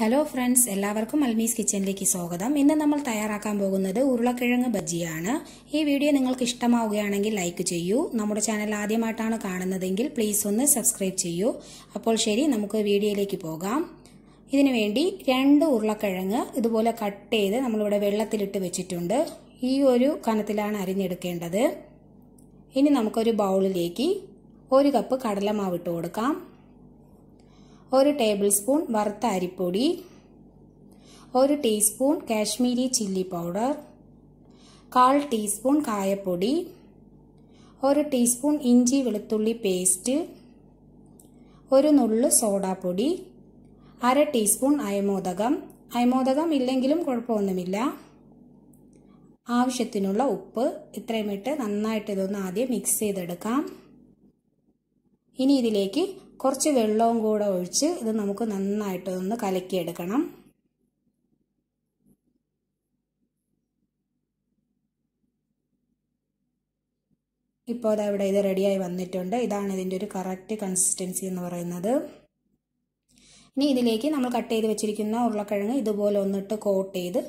hello friends എല്ലാവർക്കും അൽമീസ് കിച്ചനിലേക്ക് സ്വാഗതം ഇന്ന് നമ്മൾ തയ്യാറാക്കാൻ പോകുന്നത് ഉരുളക്കിഴങ്ങ് ബജ്ജിയാണ് ഈ വീഡിയോ നിങ്ങൾക്ക് ഇഷ്ടമാവുകയാണെങ്കിൽ ലൈക്ക് ചെയ്യൂ നമ്മുടെ ചാനൽ ആദ്യമായിട്ടാണ് കാണുന്നതെങ്കിൽ പ്ലീസ് ഒന്ന് സബ്സ്ക്രൈബ് ചെയ്യൂ അപ്പോൾ ശരി നമുക്ക് വീഡിയോയിലേക്ക് പോകാം ഇതിനു വേണ്ടി രണ്ട് ഉരുളക്കിഴങ്ങ് ഇതുപോലെ കട്ട് ചെയ്ത് നമ്മളിവിടെ വെള്ളത്തിലിട്ട് വെച്ചിട്ടുണ്ട് ഈ ഒരു കനത്തിലാണ് അരിഞ്ഞെടുക്കേണ്ടത് ഇനി നമുക്കൊരു ബൗളിലേക്ക് ഒരു കപ്പ് കടലമാവ് ഇട്ട് കൊടുക്കാം ഒരു ടേബിൾ സ്പൂൺ വറുത്ത അരിപ്പൊടി ഒരു ടീസ്പൂൺ കാശ്മീരി ചില്ലി പൗഡർ കാൽ ടീസ്പൂൺ കായപ്പൊടി ഒരു ടീസ്പൂൺ ഇഞ്ചി വെളുത്തുള്ളി പേസ്റ്റ് ഒരു നുള്ള് സോഡാപ്പൊടി അര ടീസ്പൂൺ അയമോദകം അയമോദകം ഇല്ലെങ്കിലും കുഴപ്പമൊന്നുമില്ല ആവശ്യത്തിനുള്ള ഉപ്പ് ഇത്രയും ഇട്ട് നന്നായിട്ട് ഇതൊന്ന് ആദ്യം മിക്സ് ചെയ്തെടുക്കാം ഇനി ഇതിലേക്ക് കുറച്ച് വെള്ളവും കൂടെ ഒഴിച്ച് ഇത് നമുക്ക് നന്നായിട്ട് ഒന്ന് കലക്കിയെടുക്കണം ഇപ്പോൾ അതവിടെ ഇത് റെഡിയായി വന്നിട്ടുണ്ട് ഇതാണ് ഇതിൻ്റെ ഒരു കറക്റ്റ് കൺസിസ്റ്റൻസി എന്ന് പറയുന്നത് ഇനി ഇതിലേക്ക് നമ്മൾ കട്ട് ചെയ്ത് വെച്ചിരിക്കുന്ന ഉരുളക്കിഴങ്ങ് ഇതുപോലെ ഒന്നിട്ട് കോട്ട് ചെയ്ത്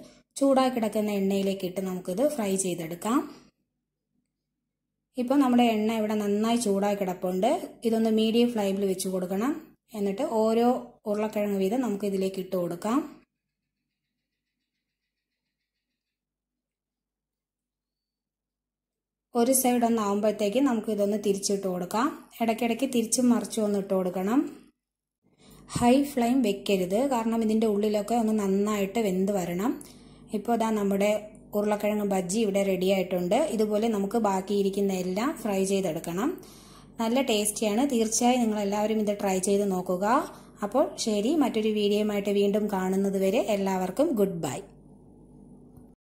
ചൂടായി കിടക്കുന്ന എണ്ണയിലേക്ക് ഇട്ട് നമുക്കിത് ഫ്രൈ ചെയ്തെടുക്കാം ഇപ്പോൾ നമ്മുടെ എണ്ണ ഇവിടെ നന്നായി ചൂടായി കിടപ്പുണ്ട് ഇതൊന്ന് മീഡിയം ഫ്ലെയിമിൽ വെച്ച് കൊടുക്കണം എന്നിട്ട് ഓരോ ഉരുളക്കിഴങ്ങ് വീതം നമുക്ക് ഇതിലേക്ക് ഇട്ട് കൊടുക്കാം ഒരു സൈഡ് ഒന്ന് ആവുമ്പോഴത്തേക്ക് നമുക്ക് ഇതൊന്ന് തിരിച്ചിട്ട് കൊടുക്കാം ഇടയ്ക്കിടയ്ക്ക് തിരിച്ചും മറിച്ചും ഒന്ന് ഇട്ട് കൊടുക്കണം ഹൈ ഫ്ലെയിം വെക്കരുത് കാരണം ഇതിൻ്റെ ഉള്ളിലൊക്കെ ഒന്ന് നന്നായിട്ട് വെന്ത് വരണം ഇപ്പോൾ ഇതാ നമ്മുടെ ഉരുളക്കിഴങ്ങ് ബജ്ജി ഇവിടെ റെഡി ആയിട്ടുണ്ട് ഇതുപോലെ നമുക്ക് ബാക്കിയിരിക്കുന്ന എല്ലാം ഫ്രൈ ചെയ്തെടുക്കണം നല്ല ടേസ്റ്റിയാണ് തീർച്ചയായും നിങ്ങൾ എല്ലാവരും ഇത് ട്രൈ ചെയ്ത് നോക്കുക അപ്പോൾ ശരി മറ്റൊരു വീഡിയോയുമായിട്ട് വീണ്ടും കാണുന്നത് വരെ എല്ലാവർക്കും ഗുഡ് ബൈ